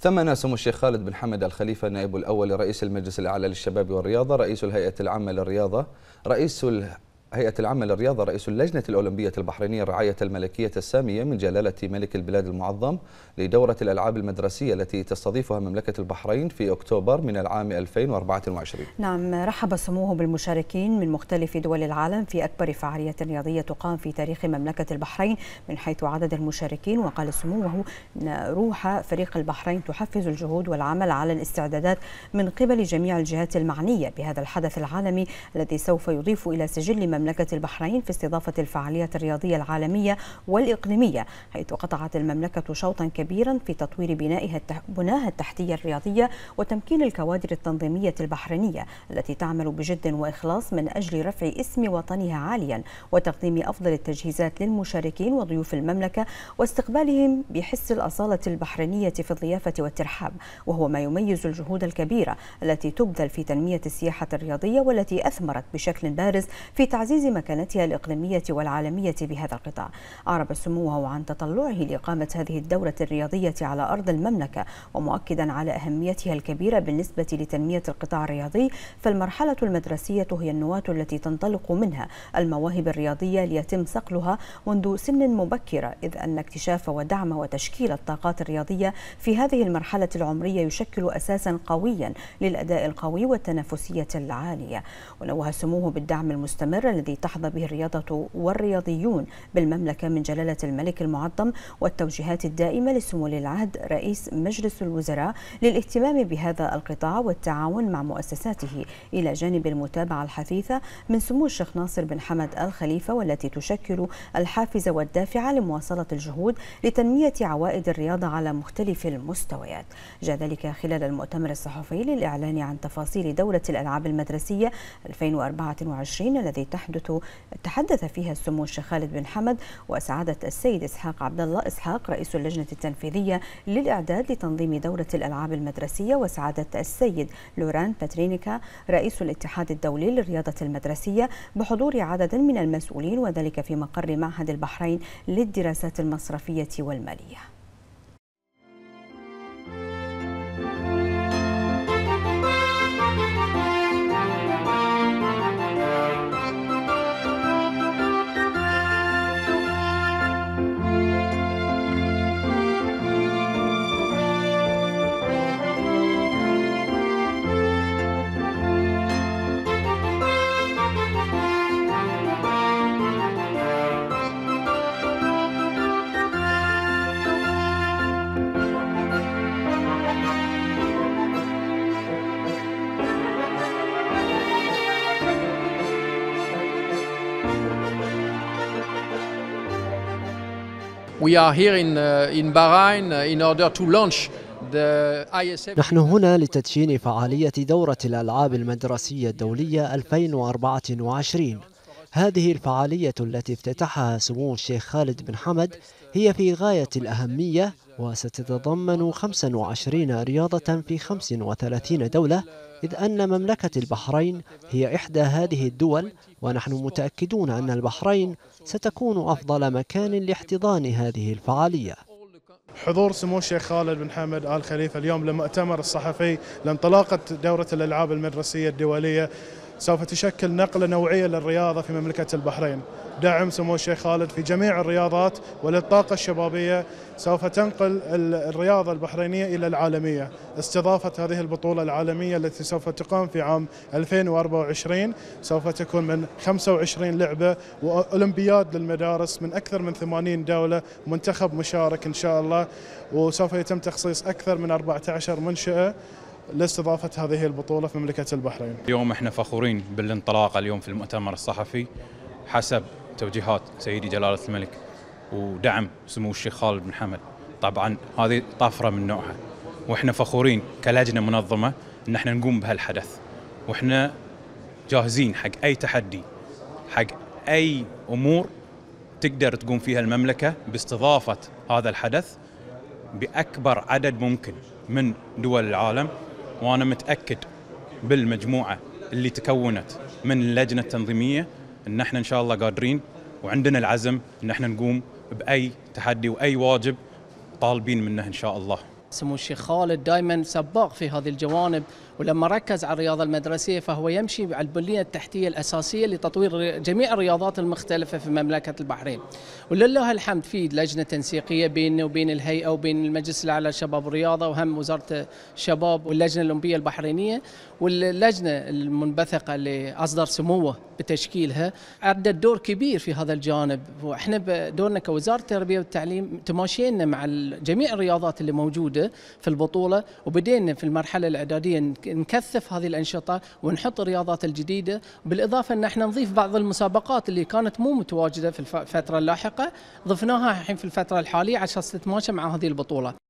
ثم ناسم الشيخ خالد بن حمد الخليفة نائب الأول لرئيس المجلس الأعلى للشباب والرياضة رئيس الهيئة العامة للرياضة رئيس هيئة العمل للرياضة رئيس اللجنة الأولمبية البحرينية الرعاية الملكية السامية من جلالة ملك البلاد المعظم لدورة الألعاب المدرسية التي تستضيفها مملكة البحرين في أكتوبر من العام 2024 نعم رحب سموه بالمشاركين من مختلف دول العالم في أكبر فعالية رياضية تقام في تاريخ مملكة البحرين من حيث عدد المشاركين وقال سموه أن روح فريق البحرين تحفز الجهود والعمل على الاستعدادات من قبل جميع الجهات المعنية بهذا الحدث العالمي الذي سوف يضيف إلى سجل مملكة البحرين في استضافة الفعالية الرياضية العالمية والإقليمية حيث قطعت المملكة شوطا كبيرا في تطوير بنائها بناها التحتية الرياضية وتمكين الكوادر التنظيمية البحرينية التي تعمل بجد وإخلاص من أجل رفع اسم وطنها عاليا وتقديم أفضل التجهيزات للمشاركين وضيوف المملكة واستقبالهم بحس الأصالة البحرينية في الضيافة والترحاب وهو ما يميز الجهود الكبيرة التي تبذل في تنمية السياحة الرياضية والتي أثمرت بشكل بارز في تعزيز وتعزيز مكانتها الإقليمية والعالمية بهذا القطاع أعرب سموه عن تطلعه لإقامة هذه الدورة الرياضية على أرض المملكة ومؤكدا على أهميتها الكبيرة بالنسبة لتنمية القطاع الرياضي فالمرحلة المدرسية هي النواة التي تنطلق منها المواهب الرياضية ليتم صقلها منذ سن مبكرة إذ أن اكتشاف ودعم وتشكيل الطاقات الرياضية في هذه المرحلة العمرية يشكل أساسا قويا للأداء القوي والتنافسية العالية ونوه سموه بالدعم المستمر الذي تحظى به الرياضة والرياضيون بالمملكة من جلالة الملك المعظم والتوجيهات الدائمة لسمو العهد رئيس مجلس الوزراء للاهتمام بهذا القطاع والتعاون مع مؤسساته إلى جانب المتابعة الحثيثة من سمو الشيخ ناصر بن حمد الخليفة والتي تشكل الحافز والدافع لمواصلة الجهود لتنمية عوائد الرياضة على مختلف المستويات جاء ذلك خلال المؤتمر الصحفي للإعلان عن تفاصيل دورة الألعاب المدرسية 2024 الذي تحمل تحدث تحدث فيها سمو الشيخ خالد بن حمد وسعادة السيد إسحاق عبد الله إسحاق رئيس اللجنة التنفيذية للإعداد لتنظيم دورة الألعاب المدرسية وسعادة السيد لوران باترينيكا رئيس الاتحاد الدولي للرياضة المدرسية بحضور عدد من المسؤولين وذلك في مقر معهد البحرين للدراسات المصرفية والمالية We are here in, uh, in Bahrain uh, in order to launch نحن هنا لتدشين فعالية دورة الألعاب المدرسية الدولية 2024 هذه الفعالية التي افتتحها سمو الشيخ خالد بن حمد هي في غاية الأهمية وستتضمن 25 رياضة في 35 دولة إذ أن مملكة البحرين هي إحدى هذه الدول ونحن متأكدون أن البحرين ستكون أفضل مكان لاحتضان هذه الفعالية حضور سمو الشيخ خالد بن حمد آل خليفة اليوم لمؤتمر الصحفي لانطلاقة دورة الألعاب المدرسية الدولية سوف تشكل نقلة نوعية للرياضة في مملكة البحرين دعم سمو الشيخ خالد في جميع الرياضات وللطاقة الشبابية سوف تنقل الرياضة البحرينية إلى العالمية استضافة هذه البطولة العالمية التي سوف تقام في عام 2024 سوف تكون من 25 لعبة وأولمبياد للمدارس من أكثر من 80 دولة منتخب مشارك إن شاء الله وسوف يتم تخصيص أكثر من 14 منشأة لاستضافة هذه البطولة في مملكة البحرين اليوم احنا فخورين بالانطلاقة اليوم في المؤتمر الصحفي حسب توجيهات سيدي جلالة الملك ودعم سمو الشيخ خالد بن حمد طبعا هذه طفرة من نوعها واحنا فخورين كلجنة منظمة ان احنا نقوم بهالحدث واحنا جاهزين حق اي تحدي حق اي امور تقدر تقوم فيها المملكة باستضافة هذا الحدث بأكبر عدد ممكن من دول العالم وانا متاكد بالمجموعه اللي تكونت من اللجنه التنظيميه ان احنا ان شاء الله قادرين وعندنا العزم ان احنا نقوم باي تحدي واي واجب طالبين منه ان شاء الله. سمو الشيخ خالد دائما سباق في هذه الجوانب ولما ركز على الرياضة المدرسية فهو يمشي على البنية التحتية الأساسية لتطوير جميع الرياضات المختلفة في مملكة البحرين ولله الحمد في لجنة تنسيقية بيننا وبين الهيئة وبين المجلس الأعلى لشباب الرياضة وهم وزارة الشباب واللجنة الأولمبية البحرينية واللجنة المنبثقة اللي أصدر سموه بتشكيلها أدت دور كبير في هذا الجانب وإحنا دورنا كوزارة التربية والتعليم تماشينا مع جميع الرياضات اللي موجودة في البطولة وبدينا في المرحلة الإعدادية نكثف هذه الانشطه ونحط الرياضات الجديده بالاضافه ان احنا نضيف بعض المسابقات اللي كانت مو متواجده في الفتره اللاحقه ضفناها الحين في الفتره الحاليه عشان تتماشى مع هذه البطوله